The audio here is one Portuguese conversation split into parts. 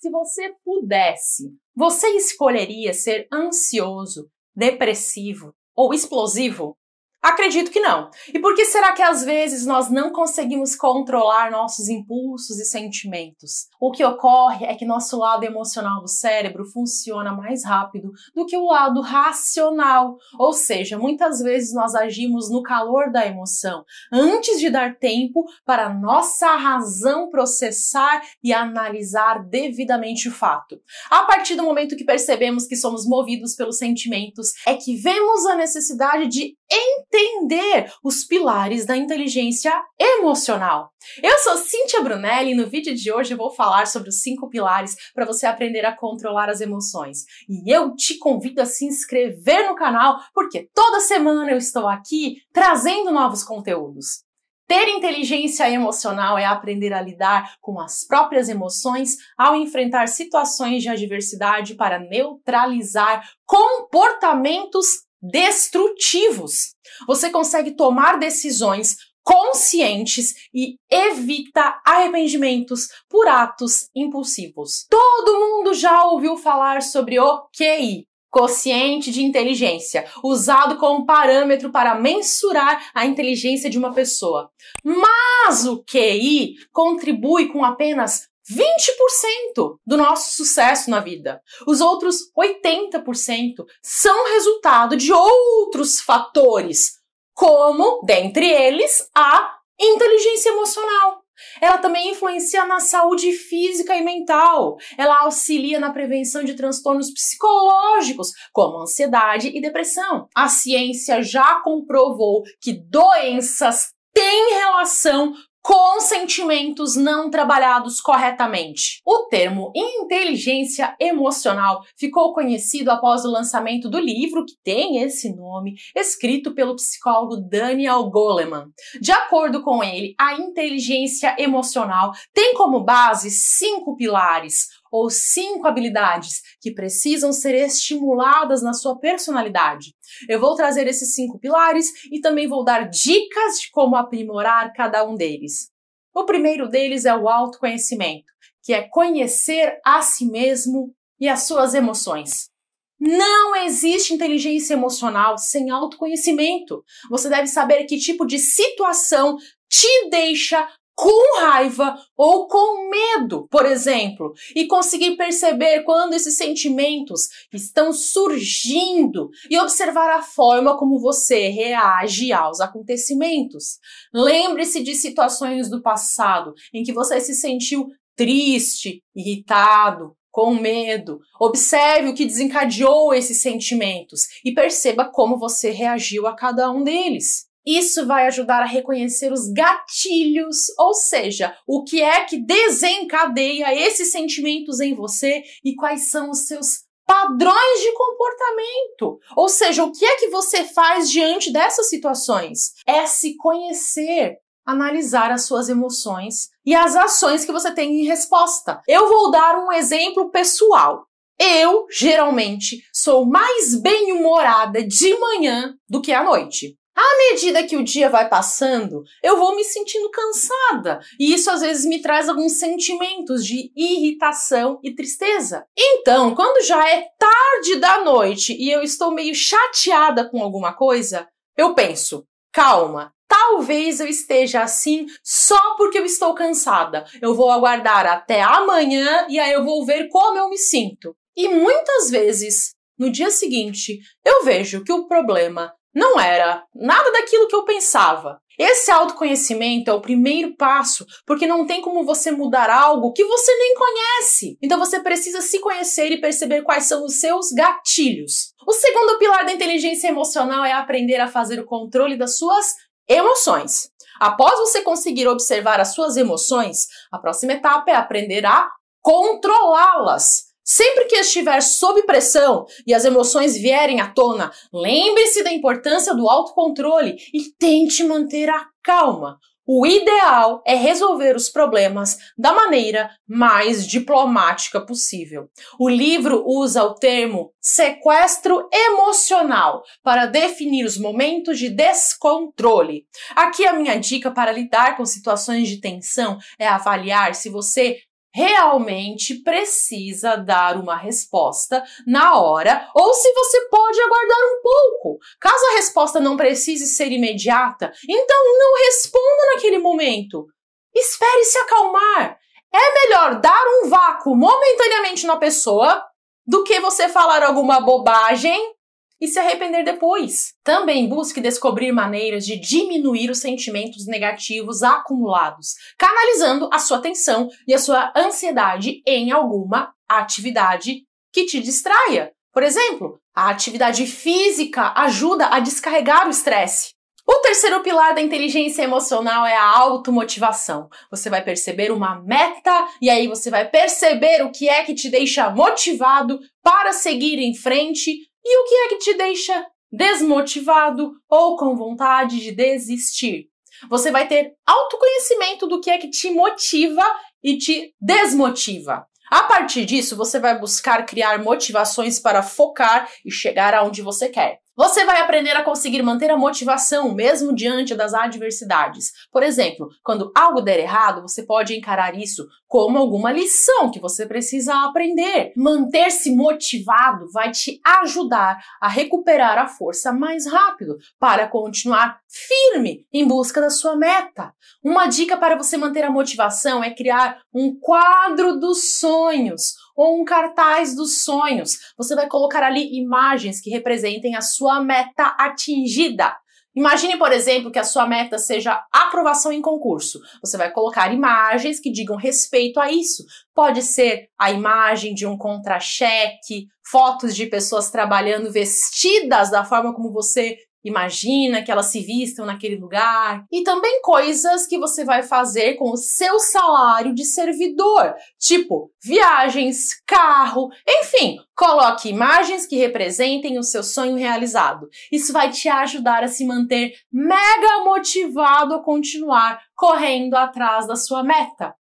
Se você pudesse, você escolheria ser ansioso, depressivo ou explosivo? Acredito que não. E por que será que às vezes nós não conseguimos controlar nossos impulsos e sentimentos? O que ocorre é que nosso lado emocional do cérebro funciona mais rápido do que o lado racional, ou seja, muitas vezes nós agimos no calor da emoção, antes de dar tempo para nossa razão processar e analisar devidamente o fato. A partir do momento que percebemos que somos movidos pelos sentimentos, é que vemos a necessidade de entender os pilares da inteligência emocional. Eu sou Cíntia Brunelli e no vídeo de hoje eu vou falar sobre os cinco pilares para você aprender a controlar as emoções. E eu te convido a se inscrever no canal porque toda semana eu estou aqui trazendo novos conteúdos. Ter inteligência emocional é aprender a lidar com as próprias emoções ao enfrentar situações de adversidade para neutralizar comportamentos destrutivos. Você consegue tomar decisões conscientes e evita arrependimentos por atos impulsivos. Todo mundo já ouviu falar sobre o QI, quociente de inteligência, usado como parâmetro para mensurar a inteligência de uma pessoa. Mas o QI contribui com apenas 20% do nosso sucesso na vida. Os outros 80% são resultado de outros fatores, como, dentre eles, a inteligência emocional. Ela também influencia na saúde física e mental. Ela auxilia na prevenção de transtornos psicológicos, como ansiedade e depressão. A ciência já comprovou que doenças têm relação com sentimentos não trabalhados corretamente. O termo inteligência emocional ficou conhecido após o lançamento do livro que tem esse nome, escrito pelo psicólogo Daniel Goleman. De acordo com ele, a inteligência emocional tem como base cinco pilares ou cinco habilidades que precisam ser estimuladas na sua personalidade eu vou trazer esses cinco pilares e também vou dar dicas de como aprimorar cada um deles. O primeiro deles é o autoconhecimento, que é conhecer a si mesmo e as suas emoções. Não existe inteligência emocional sem autoconhecimento. Você deve saber que tipo de situação te deixa com raiva ou com medo, por exemplo, e conseguir perceber quando esses sentimentos estão surgindo e observar a forma como você reage aos acontecimentos. Lembre-se de situações do passado em que você se sentiu triste, irritado, com medo. Observe o que desencadeou esses sentimentos e perceba como você reagiu a cada um deles. Isso vai ajudar a reconhecer os gatilhos, ou seja, o que é que desencadeia esses sentimentos em você e quais são os seus padrões de comportamento. Ou seja, o que é que você faz diante dessas situações? É se conhecer, analisar as suas emoções e as ações que você tem em resposta. Eu vou dar um exemplo pessoal. Eu geralmente sou mais bem-humorada de manhã do que à noite. À medida que o dia vai passando, eu vou me sentindo cansada, e isso às vezes me traz alguns sentimentos de irritação e tristeza. Então, quando já é tarde da noite e eu estou meio chateada com alguma coisa, eu penso: calma, Talvez eu esteja assim só porque eu estou cansada. Eu vou aguardar até amanhã e aí eu vou ver como eu me sinto. E muitas vezes, no dia seguinte, eu vejo que o problema não era nada daquilo que eu pensava. Esse autoconhecimento é o primeiro passo, porque não tem como você mudar algo que você nem conhece. Então você precisa se conhecer e perceber quais são os seus gatilhos. O segundo pilar da inteligência emocional é aprender a fazer o controle das suas emoções. Após você conseguir observar as suas emoções, a próxima etapa é aprender a controlá-las. Sempre que estiver sob pressão e as emoções vierem à tona, lembre-se da importância do autocontrole e tente manter a calma. O ideal é resolver os problemas da maneira mais diplomática possível. O livro usa o termo sequestro emocional para definir os momentos de descontrole. Aqui a minha dica para lidar com situações de tensão é avaliar se você realmente precisa dar uma resposta na hora ou se você pode aguardar um pouco. Caso a resposta não precise ser imediata, então não responda naquele momento. Espere se acalmar. É melhor dar um vácuo momentaneamente na pessoa do que você falar alguma bobagem e se arrepender depois. Também busque descobrir maneiras de diminuir os sentimentos negativos acumulados, canalizando a sua atenção e a sua ansiedade em alguma atividade que te distraia. Por exemplo, a atividade física ajuda a descarregar o estresse. O terceiro pilar da inteligência emocional é a automotivação. Você vai perceber uma meta e aí você vai perceber o que é que te deixa motivado para seguir em frente e o que é que te deixa desmotivado ou com vontade de desistir? Você vai ter autoconhecimento do que é que te motiva e te desmotiva. A partir disso, você vai buscar criar motivações para focar e chegar aonde você quer. Você vai aprender a conseguir manter a motivação mesmo diante das adversidades. Por exemplo, quando algo der errado, você pode encarar isso como alguma lição que você precisa aprender. Manter-se motivado vai te ajudar a recuperar a força mais rápido para continuar firme em busca da sua meta. Uma dica para você manter a motivação é criar um quadro dos sonhos ou um cartaz dos sonhos. Você vai colocar ali imagens que representem a sua meta atingida. Imagine, por exemplo, que a sua meta seja aprovação em concurso. Você vai colocar imagens que digam respeito a isso. Pode ser a imagem de um contra-cheque, fotos de pessoas trabalhando vestidas da forma como você imagina que elas se vistam naquele lugar. E também coisas que você vai fazer com o seu salário de servidor, tipo viagens, carro, enfim, coloque imagens que representem o seu sonho realizado. Isso vai te ajudar a se manter mega motivado a continuar correndo atrás da sua meta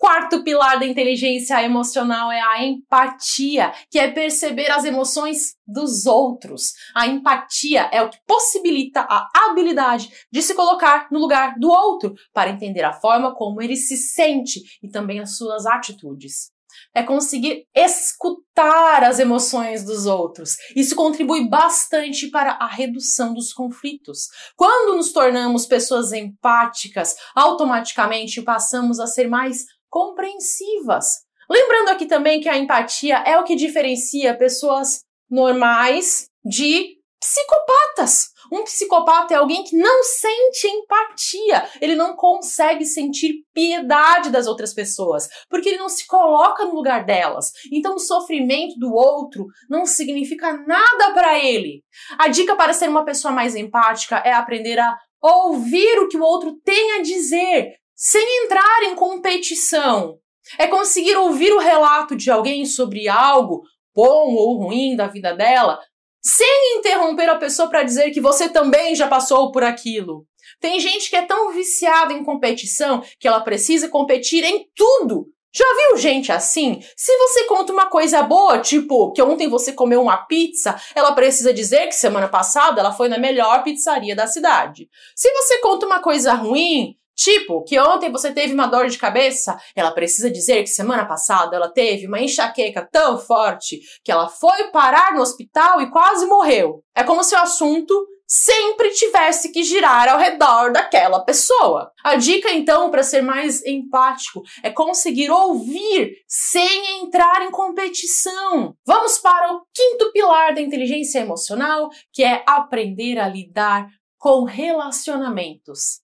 quarto pilar da inteligência emocional é a empatia, que é perceber as emoções dos outros. A empatia é o que possibilita a habilidade de se colocar no lugar do outro para entender a forma como ele se sente e também as suas atitudes é conseguir escutar as emoções dos outros. Isso contribui bastante para a redução dos conflitos. Quando nos tornamos pessoas empáticas, automaticamente passamos a ser mais compreensivas. Lembrando aqui também que a empatia é o que diferencia pessoas normais de psicopatas. Um psicopata é alguém que não sente empatia, ele não consegue sentir piedade das outras pessoas, porque ele não se coloca no lugar delas. Então o sofrimento do outro não significa nada para ele. A dica para ser uma pessoa mais empática é aprender a ouvir o que o outro tem a dizer, sem entrar em competição. É conseguir ouvir o relato de alguém sobre algo bom ou ruim da vida dela, sem interromper a pessoa para dizer que você também já passou por aquilo. Tem gente que é tão viciada em competição que ela precisa competir em tudo. Já viu gente assim? Se você conta uma coisa boa, tipo que ontem você comeu uma pizza, ela precisa dizer que semana passada ela foi na melhor pizzaria da cidade. Se você conta uma coisa ruim, Tipo, que ontem você teve uma dor de cabeça, ela precisa dizer que semana passada ela teve uma enxaqueca tão forte que ela foi parar no hospital e quase morreu. É como se o assunto sempre tivesse que girar ao redor daquela pessoa. A dica então para ser mais empático é conseguir ouvir sem entrar em competição. Vamos para o quinto pilar da inteligência emocional, que é aprender a lidar com relacionamentos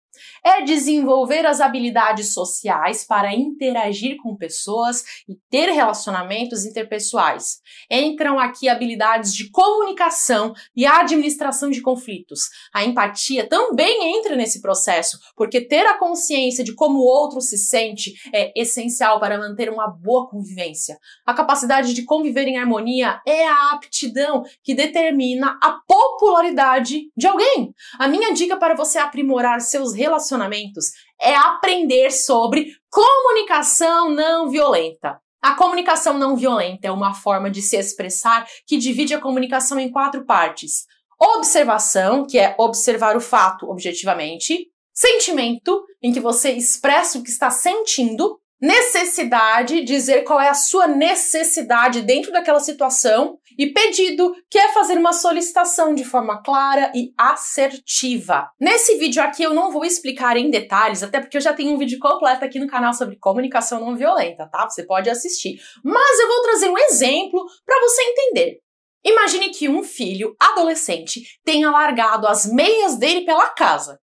é desenvolver as habilidades sociais para interagir com pessoas e ter relacionamentos interpessoais. Entram aqui habilidades de comunicação e administração de conflitos. A empatia também entra nesse processo, porque ter a consciência de como o outro se sente é essencial para manter uma boa convivência. A capacidade de conviver em harmonia é a aptidão que determina a popularidade de alguém. A minha dica para você aprimorar seus relacionamentos relacionamentos é aprender sobre comunicação não violenta. A comunicação não violenta é uma forma de se expressar que divide a comunicação em quatro partes: observação, que é observar o fato objetivamente, sentimento, em que você expressa o que está sentindo, necessidade, dizer qual é a sua necessidade dentro daquela situação e pedido, que é fazer uma solicitação de forma clara e assertiva. Nesse vídeo aqui eu não vou explicar em detalhes, até porque eu já tenho um vídeo completo aqui no canal sobre comunicação não violenta, tá? Você pode assistir. Mas eu vou trazer um exemplo para você entender. Imagine que um filho adolescente tenha largado as meias dele pela casa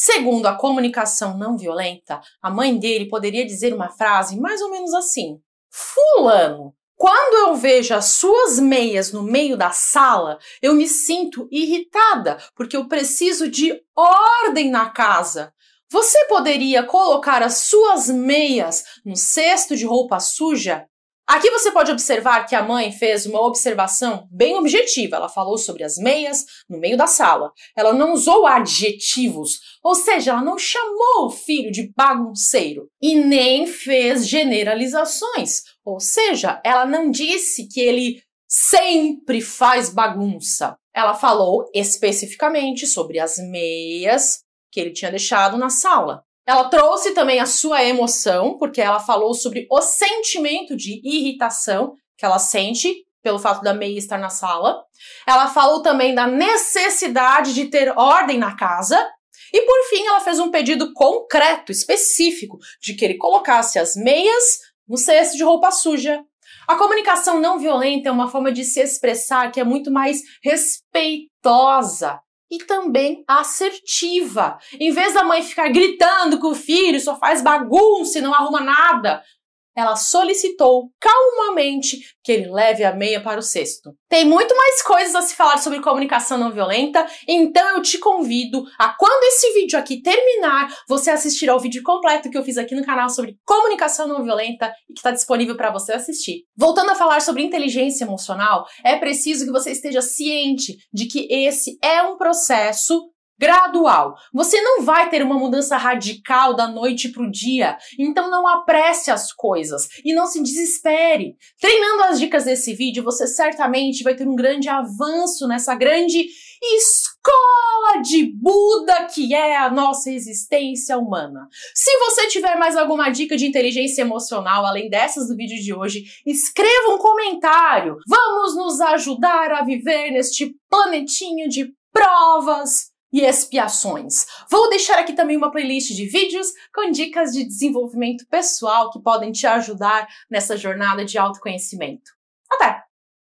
Segundo a comunicação não violenta, a mãe dele poderia dizer uma frase mais ou menos assim: Fulano, quando eu vejo as suas meias no meio da sala, eu me sinto irritada porque eu preciso de ordem na casa. Você poderia colocar as suas meias no cesto de roupa suja Aqui você pode observar que a mãe fez uma observação bem objetiva. Ela falou sobre as meias no meio da sala. Ela não usou adjetivos, ou seja, ela não chamou o filho de bagunceiro e nem fez generalizações, ou seja, ela não disse que ele sempre faz bagunça. Ela falou especificamente sobre as meias que ele tinha deixado na sala. Ela trouxe também a sua emoção, porque ela falou sobre o sentimento de irritação que ela sente pelo fato da meia estar na sala. Ela falou também da necessidade de ter ordem na casa. E por fim, ela fez um pedido concreto, específico, de que ele colocasse as meias no cesto de roupa suja. A comunicação não violenta é uma forma de se expressar que é muito mais respeitosa e também assertiva. Em vez da mãe ficar gritando com o filho, só faz bagunça e não arruma nada, ela solicitou calmamente que ele leve a meia para o cesto. Tem muito mais coisas a se falar sobre comunicação não violenta, então eu te convido a quando esse vídeo aqui terminar, você assistir ao vídeo completo que eu fiz aqui no canal sobre comunicação não violenta e que está disponível para você assistir. Voltando a falar sobre inteligência emocional, é preciso que você esteja ciente de que esse é um processo gradual. Você não vai ter uma mudança radical da noite para o dia, então não apresse as coisas e não se desespere. Treinando as dicas desse vídeo, você certamente vai ter um grande avanço nessa grande escola de Buda que é a nossa existência humana. Se você tiver mais alguma dica de inteligência emocional além dessas do vídeo de hoje, escreva um comentário. Vamos nos ajudar a viver neste planetinho de provas e expiações. Vou deixar aqui também uma playlist de vídeos com dicas de desenvolvimento pessoal que podem te ajudar nessa jornada de autoconhecimento. Até!